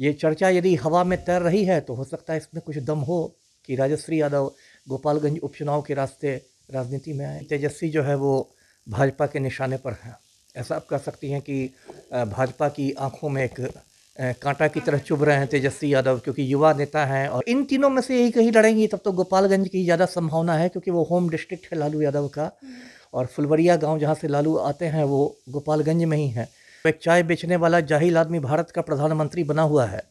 ये चर्चा यदि हवा में तैर रही है तो हो सकता है इसमें कुछ दम हो कि राजश्री यादव गोपालगंज उपचुनाव के रास्ते राजनीति में आए तेजस्वी जो है वो भाजपा के निशाने पर हैं ऐसा आप कह सकती हैं कि भाजपा की आंखों में एक कांटा की तरह चुभ रहे हैं तेजस्वी यादव क्योंकि युवा नेता हैं और इन तीनों में से एक ही लड़ेंगी तब तो गोपालगंज की ज़्यादा संभावना है क्योंकि वो होम डिस्ट्रिक्ट है लालू यादव का हम्म। और फुलवरिया गांव जहाँ से लालू आते हैं वो गोपालगंज में ही है एक चाय बेचने वाला जाहिल आदमी भारत का प्रधानमंत्री बना हुआ है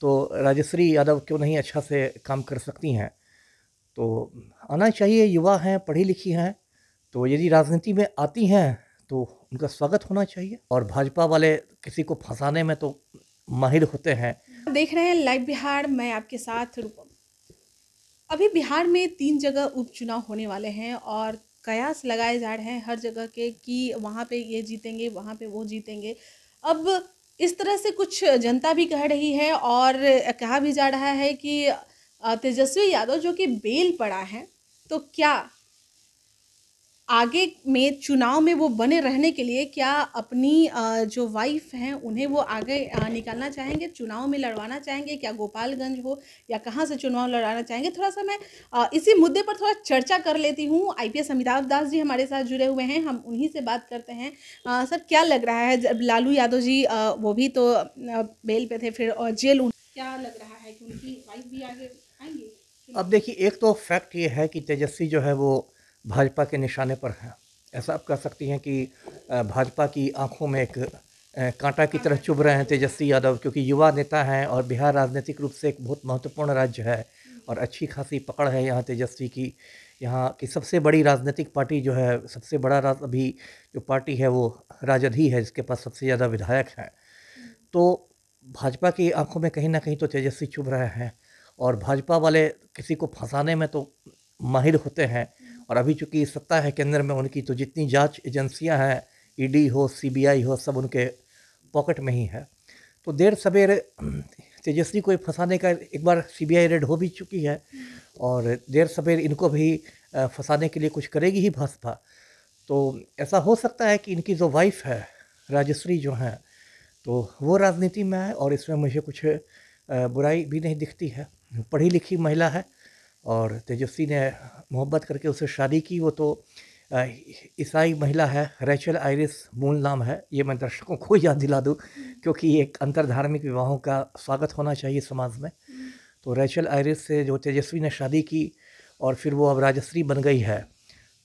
तो राजश्री यादव क्यों नहीं अच्छा से काम कर सकती हैं तो आना चाहिए युवा हैं पढ़ी लिखी हैं तो यदि राजनीति में आती हैं तो उनका स्वागत होना चाहिए और भाजपा वाले किसी को फंसाने में तो माहिर होते हैं देख रहे हैं लाइव बिहार मैं आपके साथ अभी बिहार में तीन जगह उपचुनाव होने वाले हैं और कयास लगाए जा रहे हैं हर जगह के कि वहाँ पे ये जीतेंगे वहाँ पे वो जीतेंगे अब इस तरह से कुछ जनता भी कह रही है और कहा भी जा रहा है कि तेजस्वी यादव जो कि बेल पड़ा है तो क्या आगे में चुनाव में वो बने रहने के लिए क्या अपनी जो वाइफ हैं उन्हें वो आगे निकालना चाहेंगे चुनाव में लड़वाना चाहेंगे क्या गोपालगंज हो या कहाँ से चुनाव लड़ाना चाहेंगे थोड़ा सा मैं इसी मुद्दे पर थोड़ा चर्चा कर लेती हूँ आईपीएस अमिताभ दास जी हमारे साथ जुड़े हुए हैं हम उन्हीं से बात करते हैं आ, सर क्या लग रहा है जब लालू यादव जी आ, वो भी तो बेल पे थे फिर और जेल क्या लग रहा है कि उनकी वाइफ भी आगे आएंगे अब देखिए एक तो फैक्ट ये है कि तेजस्वी जो है वो भाजपा के निशाने पर हैं ऐसा आप कह सकती हैं कि भाजपा की आंखों में एक कांटा की तरह चुभ रहे हैं तेजस्वी यादव क्योंकि युवा नेता हैं और बिहार राजनीतिक रूप से एक बहुत महत्वपूर्ण राज्य है और अच्छी खासी पकड़ है यहाँ तेजस्वी की यहाँ की सबसे बड़ी राजनीतिक पार्टी जो है सबसे बड़ा राज अभी जो पार्टी है वो राजद ही है जिसके पास सबसे ज़्यादा विधायक हैं तो भाजपा की आंखों में कहीं ना कहीं तो तेजस्वी चुभ रहे हैं और भाजपा वाले किसी को फंसाने में तो माहिर होते हैं और अभी चूँकि सत्ता है केंद्र में उनकी तो जितनी जाँच एजेंसियाँ हैं ईडी हो सीबीआई हो सब उनके पॉकेट में ही है तो देर सवेर तेजस्वी को फंसाने का एक बार सीबीआई रेड हो भी चुकी है और देर सवेर इनको भी फंसाने के लिए कुछ करेगी ही भाजपा तो ऐसा हो सकता है कि इनकी जो वाइफ है राजश्री जो हैं तो वो राजनीति में है और इसमें मुझे कुछ बुराई भी नहीं दिखती है पढ़ी लिखी महिला है और तेजस्वी ने मोहब्बत करके उससे शादी की वो तो ईसाई महिला है रेचल आयरिस मूल नाम है ये मैं दर्शकों को याद दिला दूँ क्योंकि एक धार्मिक विवाहों का स्वागत होना चाहिए समाज में हम्म। तो रेचल आयरिस से जो तेजस्वी ने शादी की और फिर वो अब राजश्री बन गई है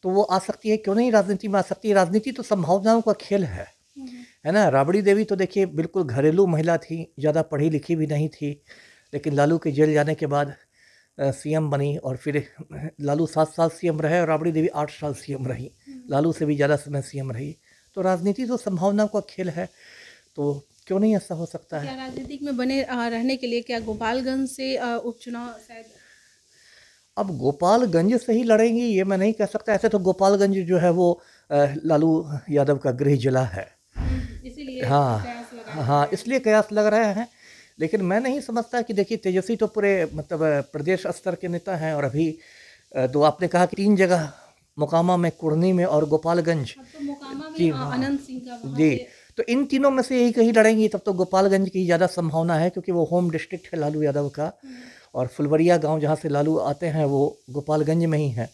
तो वो आ सकती है क्यों नहीं राजनीति में आ सकती है राजनीति तो संभावनाओं का खेल है हम्म। है ना राबड़ी देवी तो देखिए बिल्कुल घरेलू महिला थी ज़्यादा पढ़ी लिखी भी नहीं थी लेकिन लालू के जेल जाने के बाद सीएम बनी और फिर लालू सात साल सीएम रहे और राबड़ी देवी आठ साल सीएम रही हम्म। लालू से भी ज़्यादा समय सीएम रही तो राजनीति तो संभावना का खेल है तो क्यों नहीं ऐसा हो सकता है राजनीतिक में बने रहने के लिए क्या गोपालगंज से उपचुनाव शायद अब गोपालगंज से ही लड़ेंगी ये मैं नहीं कह सकता ऐसे तो गोपालगंज जो है वो लालू यादव का गृह जिला है हम्म, हाँ हाँ इसलिए कयास लग रहे हैं लेकिन मैं नहीं समझता कि देखिए तेजस्वी तो पूरे मतलब प्रदेश स्तर के नेता हैं और अभी तो आपने कहा कि तीन जगह मोकामा में कुर्नी में और गोपालगंज तो जी तो सिंह जी तो इन तीनों में से यही कहीं लड़ेंगी तब तो गोपालगंज की ज़्यादा संभावना है क्योंकि वो होम डिस्ट्रिक्ट है लालू यादव का हम्म। और फुलवरिया गांव जहां से लालू आते हैं वो गोपालगंज में ही है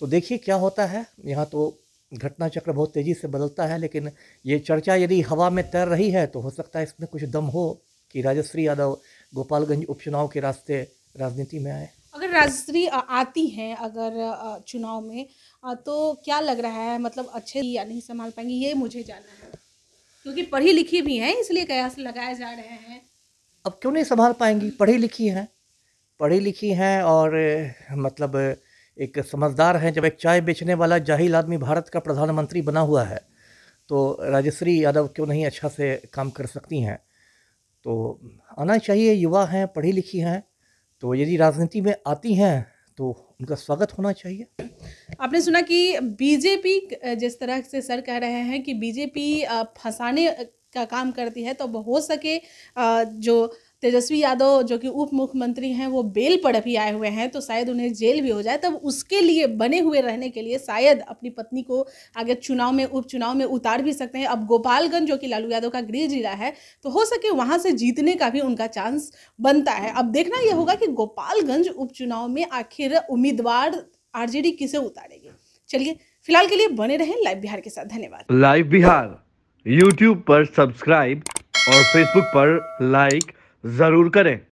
तो देखिए क्या होता है यहाँ तो घटना चक्र बहुत तेज़ी से बदलता है लेकिन ये चर्चा यदि हवा में तैर रही है तो हो सकता है इसमें कुछ दम हो कि राजश्री यादव गोपालगंज उपचुनाव के रास्ते राजनीति में आए अगर राजश्री आती हैं अगर चुनाव में तो क्या लग रहा है मतलब अच्छे या नहीं संभाल पाएंगे ये मुझे जानना है क्योंकि पढ़ी लिखी भी हैं इसलिए कयास लगाए जा रहे हैं अब क्यों नहीं संभाल पाएंगी पढ़ी लिखी हैं पढ़ी लिखी हैं और मतलब एक समझदार हैं जब एक चाय बेचने वाला जाहिल आदमी भारत का प्रधानमंत्री बना हुआ है तो राजश्री यादव क्यों नहीं अच्छा से काम कर सकती हैं तो आना चाहिए युवा हैं पढ़ी लिखी हैं तो यदि राजनीति में आती हैं तो उनका स्वागत होना चाहिए आपने सुना कि बीजेपी जिस तरह से सर कह रहे हैं कि बीजेपी फंसाने का काम करती है तो हो सके जो तेजस्वी यादव जो कि उप मुख्यमंत्री हैं वो बेल पर अभी आए हुए हैं तो शायद उन्हें जेल भी हो जाए तब उसके लिए बने हुए रहने के लिए शायद अपनी पत्नी को आगे चुनाव में उपचुनाव में उतार भी सकते हैं अब गोपालगंज जो कि लालू यादव का गृह जिला है तो हो सके वहाँ से जीतने का भी उनका चांस बनता है अब देखना यह होगा कि गोपालगंज उपचुनाव में आखिर उम्मीदवार आर किसे उतारेगी चलिए फिलहाल के लिए बने रहें लाइव बिहार के साथ धन्यवाद लाइव बिहार यूट्यूब पर सब्सक्राइब और फेसबुक पर लाइक ज़रूर करें